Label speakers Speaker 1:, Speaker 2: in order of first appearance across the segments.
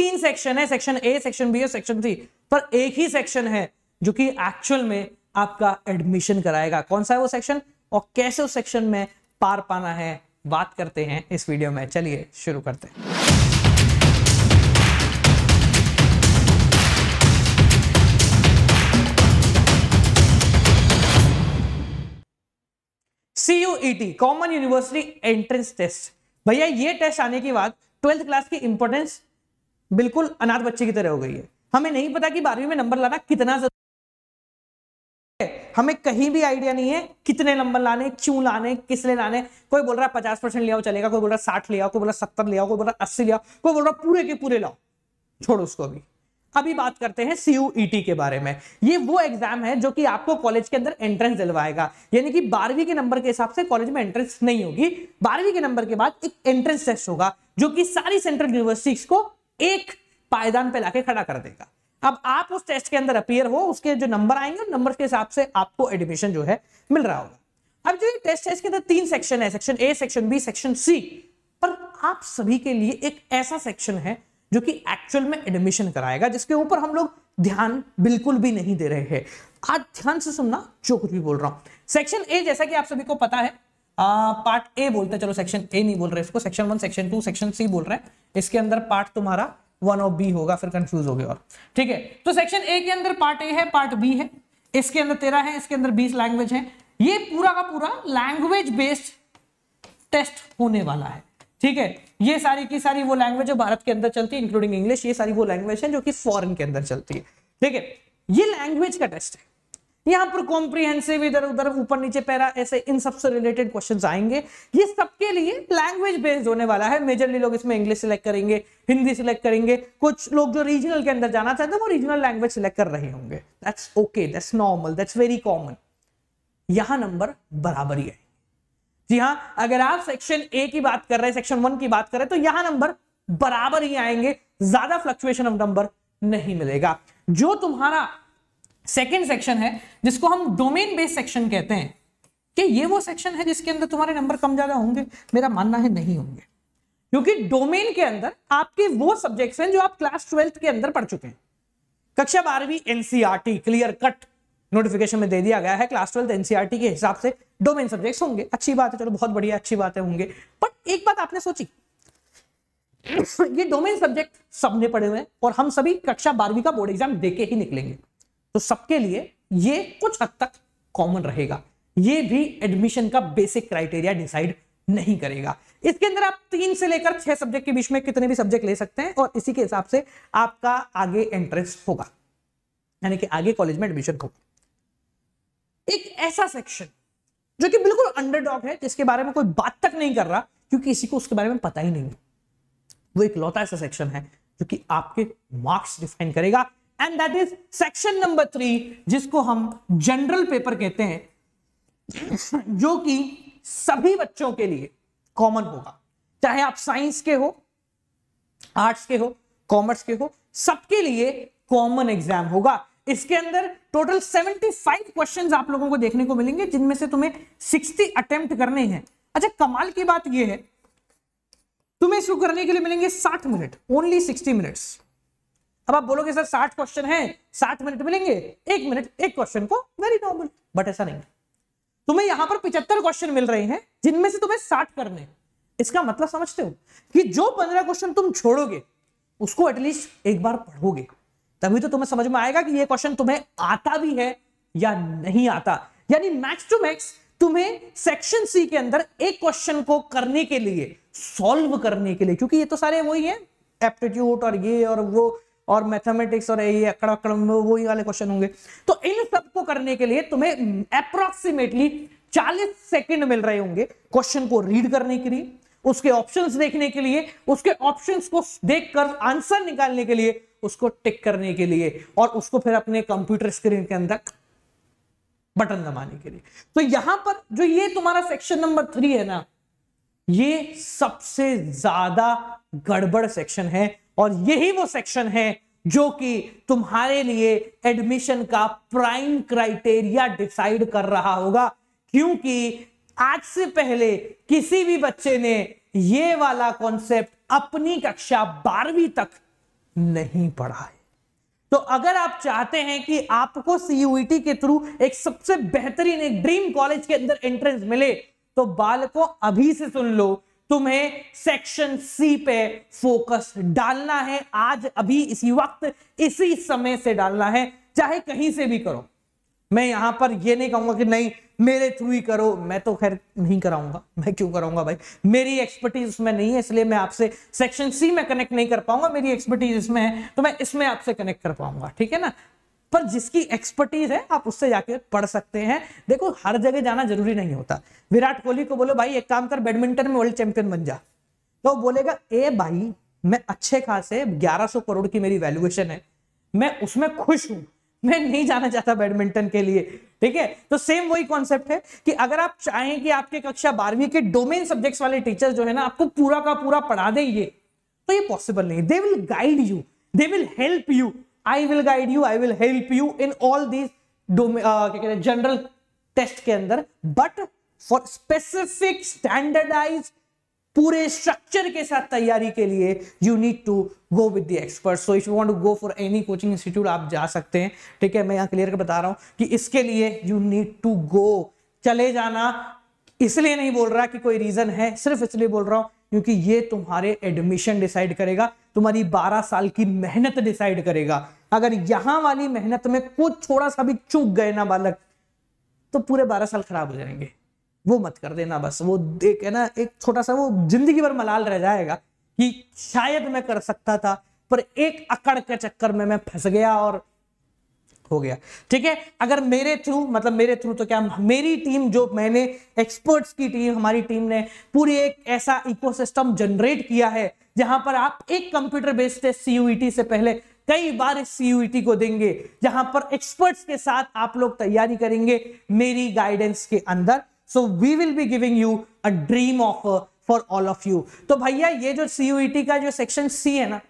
Speaker 1: तीन सेक्शन है section A section B और सेक्शन सी पर एक ही सेक्शन है जो कि एक्चुअल में आपका एडमिशन कराएगा कौन सा है वो सेक्शन और कैसे उस सेक्शन में पार पाना है बात करते हैं इस वीडियो में चलिए शुरू करते हैं CUET common university entrance test भैया ये टेस्ट आने के बाद ट्वेल्थ क्लास की इंपॉर्टेंस बिल्कुल अनाथ बच्चे की तरह हो गई है हमें नहीं पता कि बारहवीं में नंबर लाना कितना जरूरी हमें कहीं भी आइडिया नहीं है कितने नंबर लाने क्यों लाने किस लिए लाने कोई बोल रहा है पचास परसेंट लिया चलेगा कोई बोल रहा है साठ लिया कोई बोल रहा है सत्तर लिया कोई बोल रहा है अस्सी लिया कोई बोल रहा है पूरे के पूरे लाओ छोड़ो उसको अभी अभी बात करते हैं सीयूईटी e के बारे में ये वो एग्जाम है जो कि आपको कॉलेज के अंदर एंट्रेंस दिलवाएगा यानी कि बारहवीं के नंबर के हिसाब से कॉलेज में एंट्रेंस नहीं होगी बारहवीं के नंबर के बाद एक एंट्रेंस टेस्ट होगा जो कि सारी सेंट्रल यूनिवर्सिटीज को एक पायदान पे लाके खड़ा कर देगा अब आप उस टेस्ट के अंदर अपियर हो उसके जो नंबर आएंगे नंबर के हिसाब से आपको एडमिशन जो है मिल रहा होगा अब जो ये टेस्ट है इसके अंदर तीन सेक्शन है section A section B section C पर आप सभी के लिए एक ऐसा सेक्शन है जो कि एक्चुअल में एडमिशन कराएगा जिसके ऊपर हम लोग ध्यान बिल्कुल भी नहीं दे रहे हैं आज ध्यान से सुनना जो कुछ भी बोल रहा हूं सेक्शन ए जैसा कि आप सभी को पता है पार्ट ए बोलते हैं चलो सेक्शन ए नहीं बोल रहे इसको section one section two section C बोल रहे हैं इसके अंदर पार्ट तुम्हारा वन ऑफ बी होगा फिर कंफ्यूज हो गया और ठीक है तो सेक्शन ए के अंदर पार्ट ए है पार्ट बी है इसके अंदर तेरह है इसके अंदर बीस लैंग्वेज है ये पूरा का पूरा लैंग्वेज बेस्ड टेस्ट होने वाला है ठीक है ये सारी की सारी वो लैंग्वेज जो भारत के अंदर चलती है इंक्लूडिंग इंग्लिश ये सारी वो लैंग्वेज है जो कि फॉरेन के अंदर चलती है ठीक है ये लैंग्वेज का टेस्ट है यहां पर कॉम्प्रिहेंसिव इधर उधर ऊपर नीचे पैरा ऐसे इन सबसे रिलेटेड क्वेश्चन आएंगे ये सबके लिए लैंग्वेज बेस्ड होने वाला है मेजरली लोग इसमें इंग्लिश सिलेक्ट करेंगे हिंदी सिलेक्ट करेंगे कुछ लोग जो रीजनल के अंदर जाना चाहते हैं वो रीजनल लैंग्वेज सिलेक्ट कर रहे होंगे that's okay that's normal that's very common यहां नंबर बराबर ही है जी हाँ अगर आप सेक्शन ए की बात कर रहे हैं सेक्शन वन की बात कर रहे हैं तो यहां नंबर बराबर ही आएंगे ज्यादा फ्लक्चुएशन ऑफ नंबर नहीं मिलेगा जो तुम्हारा सेकेंड सेक्शन है जिसको हम डोमेन बेस्ड सेक्शन कहते हैं कि ये वो सेक्शन है जिसके अंदर तुम्हारे नंबर कम ज्यादा होंगे मेरा मानना है नहीं होंगे क्योंकि डोमेन के अंदर आपके वो सब्जेक्ट्स हैं जो आप क्लास ट्वेल्थ के अंदर पढ़ चुके हैं कक्षा बारहवीं एनसीआरटी क्लियर कट नोटिफिकेशन में दे दिया गया है क्लास ट्वेल्थ एनसीआरटी के हिसाब से डोमेन सब्जेक्ट्स होंगे अच्छी बात है चलो बहुत बढ़िया अच्छी बात है होंगे बट एक बात आपने सोची ये डोमेन सब्जेक्ट सबने पढ़े हुए हैं और हम सभी कक्षा बारहवीं का बोर्ड एग्जाम देके ही निकलेंगे तो सबके लिए ये कुछ हद तक कॉमन रहेगा ये भी एडमिशन का बेसिक क्राइटेरिया डिसाइड नहीं करेगा इसके अंदर आप तीन से लेकर छह सब्जेक्ट के बीच में कितने भी सब्जेक्ट ले सकते हैं और इसी के हिसाब से आपका आगे एंट्रेंस होगा यानी कि आगे कॉलेज में एडमिशन होगा एक ऐसा सेक्शन जो कि बिल्कुल अंडरडॉग है जिसके बारे में कोई बात तक नहीं कर रहा क्योंकि इसी को उसके बारे में पता ही नहीं है वो एक लौता ऐसा सेक्शन है जो कि आपके मार्क्स डिफाइन करेगा and that is section number three जिसको हम जनरल पेपर कहते हैं जो कि सभी बच्चों के लिए कॉमन होगा चाहे आप साइंस के हो आर्ट्स के हो कॉमर्स के हो सबके लिए कॉमन एग्जाम होगा इसके अंदर टोटल 75 क्वेश्चंस आप लोगों को देखने को मिलेंगे जिनमें से तुम्हें 60 अटेम्प्ट करने हैं अच्छा कमाल की बात यह है तुम्हें इसको करने के लिए मिलेंगे 60 मिनट ओनली 60 मिनट्स अब आप बोलोगे सर साठ क्वेश्चन है साठ मिनट मिलेंगे एक मिनट एक क्वेश्चन को वेरी नॉर्मल बट ऐसा नहीं तुम्हें यहां पर पिछहत्तर क्वेश्चन मिल रहे हैं जिनमें से तुम्हें साठ करने इसका मतलब समझते हो कि जो पंद्रह क्वेश्चन तुम छोड़ोगे उसको एटलीस्ट एक बार पढ़ोगे तभी तो तुम्हें समझ में आएगा कि ये क्वेश्चन तुम्हें आता भी है या नहीं आता यानी मैक्स टू मैक्स तुम्हें सेक्शन सी के अंदर एक क्वेश्चन को करने के लिए सॉल्व करने के लिए क्योंकि ये तो सारे वही है एप्टीट्यूड और ये और वो और मैथमेटिक्स और ये e, अकड़ अकड़ वही वाले क्वेश्चन होंगे तो इन सबको करने के लिए तुम्हें अप्रोक्सीमेटली 40 सेकंड मिल रहे होंगे क्वेश्चन को रीड करने के लिए उसके ऑप्शंस देखने के लिए उसके ऑप्शंस को देखकर आंसर निकालने के लिए उसको टिक करने के लिए और उसको फिर अपने कंप्यूटर स्क्रीन के अंदर बटन दबाने के लिए तो यहां पर जो ये तुम्हारा सेक्शन नंबर थ्री है ना ये सबसे ज्यादा गड़बड़ सेक्शन है और यही वो सेक्शन है जो कि तुम्हारे लिए एडमिशन का प्राइम क्राइटेरिया डिसाइड कर रहा होगा क्योंकि आज से पहले किसी भी बच्चे ने ये वाला कॉन्सेप्ट अपनी कक्षा बारहवीं तक नहीं पढ़ा है तो अगर आप चाहते हैं कि आपको सीयूईटी e के थ्रू एक सबसे बेहतरीन एक ड्रीम कॉलेज के अंदर एंट्रेंस मिले तो बालकों अभी से सुन लो तुम्हें सेक्शन सी पे फोकस डालना है आज अभी इसी वक्त इसी समय से डालना है चाहे कहीं से भी करो मैं यहां पर ये नहीं कहूंगा कि नहीं मेरे थ्रू ही करो मैं तो खैर नहीं कराऊंगा मैं क्यों कराऊंगा भाई मेरी एक्सपर्टीज उसमें नहीं है इसलिए मैं आपसे सेक्शन सी में कनेक्ट नहीं कर पाऊंगा मेरी एक्सपर्टीज इसमें है तो मैं इसमें आपसे कनेक्ट कर पाऊंगा ठीक है ना पर जिसकी एक्सपर्टीज है आप उससे जाके पढ़ सकते हैं देखो हर जगह जाना जरूरी नहीं होता विराट कोहली को बोलो भाई एक काम कर बैडमिंटन में वर्ल्ड चैंपियन बन जा तो बोलेगा ए भाई मैं अच्छे खासे 1100 करोड़ की मेरी वैल्यूएशन है मैं उसमें खुश हूं मैं नहीं जाना चाहता बैडमिंटन के लिए ठीक है तो सेम वही कॉन्सेप्ट है कि अगर आप चाहें कि आपके कक्षा बारहवीं के डोमेन सब्जेक्ट्स वाले टीचर जो है ना आपको पूरा का पूरा पढ़ा दें ये तो ये पॉसिबल नहीं they will guide you they will help you I will guide you I will help you in all these domain general test के अंदर बट फॉर स्पेसिफिक स्टैंडर्डाइज पूरे स्ट्रक्चर के साथ तैयारी के लिए you need to go with the expert so if you want to go for any coaching institute आप जा सकते हैं ठीक है मैं यहां क्लियर कर बता रहा हूँ कि इसके लिए यू नीड टू गो चले जाना इसलिए नहीं बोल रहा कि कोई रीजन है सिर्फ इसलिए बोल रहा हूँ क्योंकि ये तुम्हारे एडमिशन डिसाइड करेगा तुम्हारी 12 साल की मेहनत डिसाइड करेगा अगर यहां वाली मेहनत में कुछ थोड़ा सा भी चूक गए ना बालक तो पूरे 12 साल खराब हो जाएंगे वो मत कर देना बस वो एक है ना एक छोटा सा वो जिंदगी भर मलाल रह जाएगा कि शायद मैं कर सकता था पर एक अकड़ के चक्कर में मैं फंस गया और हो गया ठीक है अगर मेरे थ्रू मतलब मेरे थ्रू तो क्या मेरी टीम जो मैंने एक्सपर्ट्स की टीम हमारी टीम ने पूरी एक ऐसा इकोसिस्टम जनरेट किया है जहां पर आप एक कंप्यूटर बेस्ड टेस्ट सीयूईटी से पहले कई बार इस सीयूईटी e को देंगे जहां पर एक्सपर्ट्स के साथ आप लोग तैयारी करेंगे मेरी गाइडेंस के अंदर so we will be giving you a dream of for all of you तो भैया ये जो सीयूईटी e का जो सेक्शन सी है ना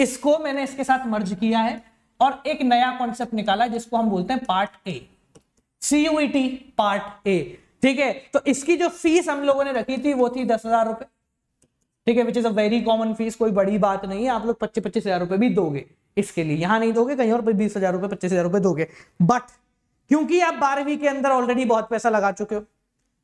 Speaker 1: इसको मैंने इसके साथ मर्ज किया है और एक नया कॉन्सेप्ट निकाला जिसको हम बोलते हैं part A CUET part A ठीक है तो इसकी जो फीस हम लोगों ने रखी थी वो थी दस हजार रुपए ठीक है which is a very common fees कोई बड़ी बात नहीं है आप लोग पच्चीस पच्चीस हजार रुपए भी दोगे इसके लिए यहां नहीं दोगे कहीं और बीस हजार रुपए पच्चीस हजार रुपए दोगे बट क्योंकि आप बारहवीं के अंदर ऑलरेडी बहुत पैसा लगा चुके हो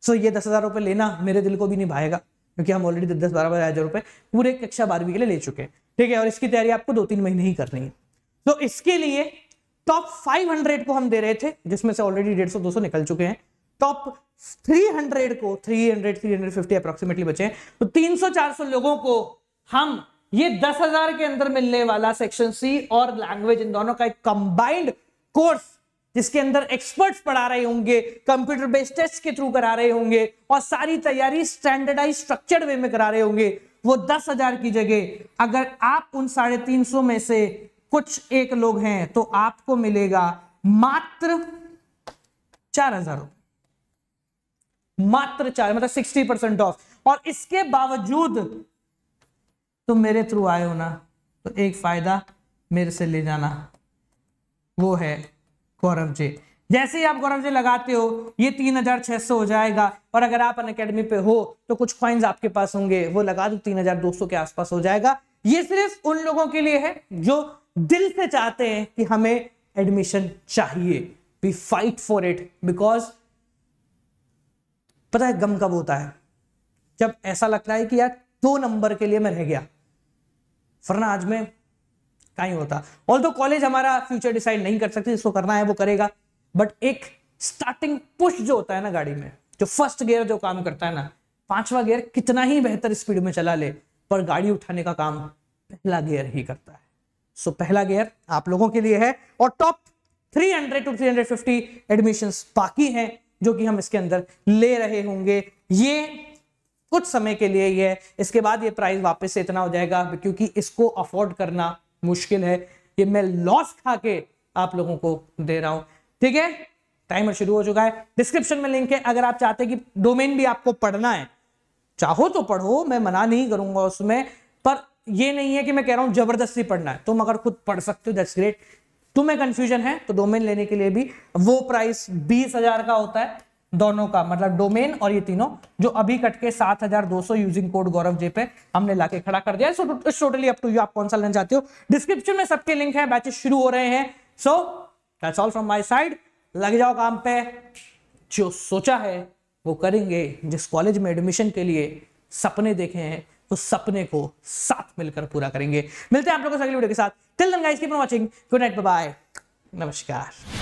Speaker 1: सो ये दस हजार रुपए लेना मेरे दिल को भी नहीं भाएगा क्योंकि हम ऑलरेडी दस बारह बारह हजार रुपए पूरे कक्षा बारहवीं के लिए ले चुके हैं ठीक है और इसकी तैयारी आपको दो तीन महीने ही करनी है तो इसके लिए टॉप 500 को हम दे रहे थे जिसमें से ऑलरेडी डेढ़ सौ दो सौ निकल चुके हैं टॉप 300 को 300 350 अप्रोक्सीमेटली बचे हैं तो 300 400 लोगों को हम ये 10000 के अंदर मिलने वाला सेक्शन सी और लैंग्वेज इन दोनों का एक कंबाइंड कोर्स जिसके अंदर एक्सपर्ट्स पढ़ा रहे होंगे कंप्यूटर बेस्ड टेस्ट के थ्रू करा रहे होंगे और सारी तैयारी स्टैंडर्डाइज स्ट्रक्चर्ड वे में करा रहे होंगे वो दस हजार की जगह अगर आप उन साढ़े तीन सौ में से कुछ एक लोग हैं तो आपको मिलेगा मात्र चार हजार रुपये मात्र चार मतलब सिक्सटी परसेंट ऑफ और इसके बावजूद तुम मेरे थ्रू आए हो ना तो एक फायदा मेरे से ले जाना वो है गौरव जी जैसे ही आप गौरव जी लगाते हो ये तीन हजार छह सौ हो जाएगा और अगर आप अन अकेडमी पे हो तो कुछ क्वाइंस आपके पास होंगे वो लगा दो तीन हजार दो सौ के आसपास हो जाएगा ये सिर्फ उन लोगों के लिए है जो दिल से चाहते हैं कि हमें एडमिशन चाहिए we fight for it because पता है गम कब होता है जब ऐसा लगता है कि यार दो नंबर के लिए मैं रह गया वरना आज में का ही होता ऑल तो कॉलेज हमारा फ्यूचर डिसाइड नहीं कर सकते जिसको करना है वो करेगा बट एक स्टार्टिंग पुश जो होता है ना गाड़ी में जो फर्स्ट गियर जो काम करता है ना पांचवा गियर कितना ही बेहतर स्पीड में चला ले पर गाड़ी उठाने का काम पहला गियर ही करता है सो so, पहला गेयर आप लोगों के लिए है और टॉप 300 टू 350 एडमिशंस बाकी हैं जो कि हम इसके अंदर ले रहे होंगे ये कुछ समय के लिए ही है इसके बाद ये प्राइस वापस से इतना हो जाएगा क्योंकि इसको अफोर्ड करना मुश्किल है ये मैं लॉस खा के आप लोगों को दे रहा हूं ठीक है टाइमर शुरू हो चुका है डिस्क्रिप्शन में लिंक है अगर आप चाहते हैं कि डोमेन भी आपको पढ़ना है चाहो तो पढ़ो मैं मना नहीं करूंगा उसमें पर ये नहीं है कि मैं कह रहा हूं जबरदस्ती पढ़ना है तुम अगर खुद पढ़ सकते हो दैट्स ग्रेट तुम्हें कंफ्यूजन है तो डोमेन लेने के लिए भी वो प्राइस बीस हजार का होता है दोनों का मतलब डोमेन और ये तीनों जो अभी कट के सात हजार दो सौ यूजिंग कोड गौरव जे पे हमने लाके खड़ा कर दिया so it's totally up to you आप कौन सा लेना चाहते हो डिस्क्रिप्शन में सबके लिंक है बैचेस शुरू हो रहे हैं so that's all from my side लग जाओ काम पे जो सोचा है वो करेंगे जिस कॉलेज में एडमिशन के लिए सपने देखे हैं उस तो सपने को साथ मिलकर पूरा करेंगे मिलते हैं आप लोगों को अगली वीडियो के साथ till then guys keep on watching good night bye नमस्कार